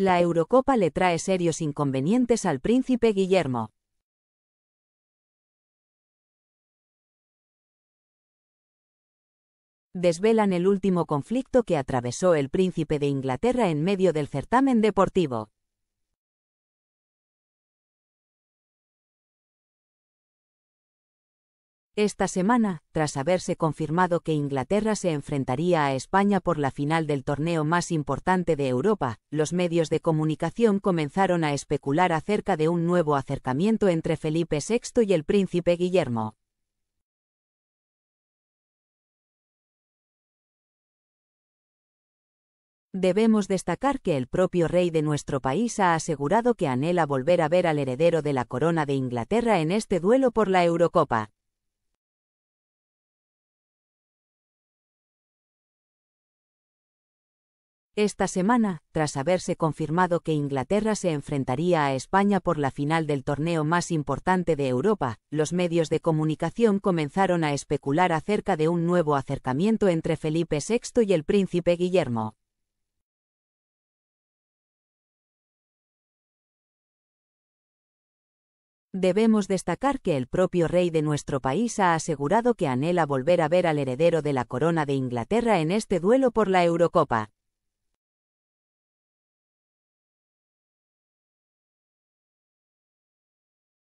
la Eurocopa le trae serios inconvenientes al príncipe Guillermo. Desvelan el último conflicto que atravesó el príncipe de Inglaterra en medio del certamen deportivo. Esta semana, tras haberse confirmado que Inglaterra se enfrentaría a España por la final del torneo más importante de Europa, los medios de comunicación comenzaron a especular acerca de un nuevo acercamiento entre Felipe VI y el príncipe Guillermo. Debemos destacar que el propio rey de nuestro país ha asegurado que anhela volver a ver al heredero de la corona de Inglaterra en este duelo por la Eurocopa. Esta semana, tras haberse confirmado que Inglaterra se enfrentaría a España por la final del torneo más importante de Europa, los medios de comunicación comenzaron a especular acerca de un nuevo acercamiento entre Felipe VI y el príncipe Guillermo. Debemos destacar que el propio rey de nuestro país ha asegurado que anhela volver a ver al heredero de la corona de Inglaterra en este duelo por la Eurocopa.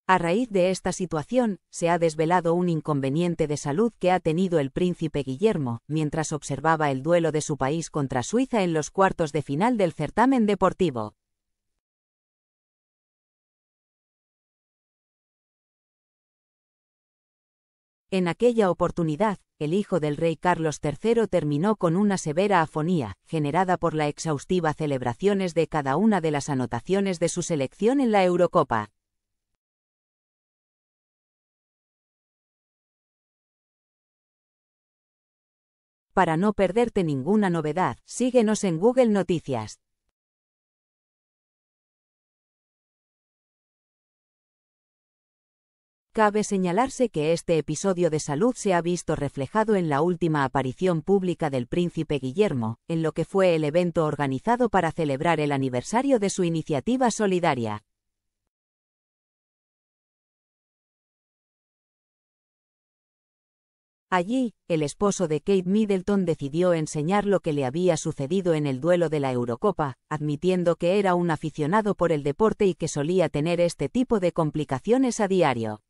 A raíz de esta situación, se ha desvelado un inconveniente de salud que ha tenido el príncipe Guillermo, mientras observaba el duelo de su país contra Suiza en los cuartos de final del certamen deportivo. En aquella oportunidad, el hijo del rey Carlos III terminó con una severa afonía, generada por la exhaustiva celebraciones de cada una de las anotaciones de su selección en la Eurocopa. Para no perderte ninguna novedad, síguenos en Google Noticias. Cabe señalarse que este episodio de salud se ha visto reflejado en la última aparición pública del príncipe Guillermo, en lo que fue el evento organizado para celebrar el aniversario de su iniciativa solidaria. Allí, el esposo de Kate Middleton decidió enseñar lo que le había sucedido en el duelo de la Eurocopa, admitiendo que era un aficionado por el deporte y que solía tener este tipo de complicaciones a diario.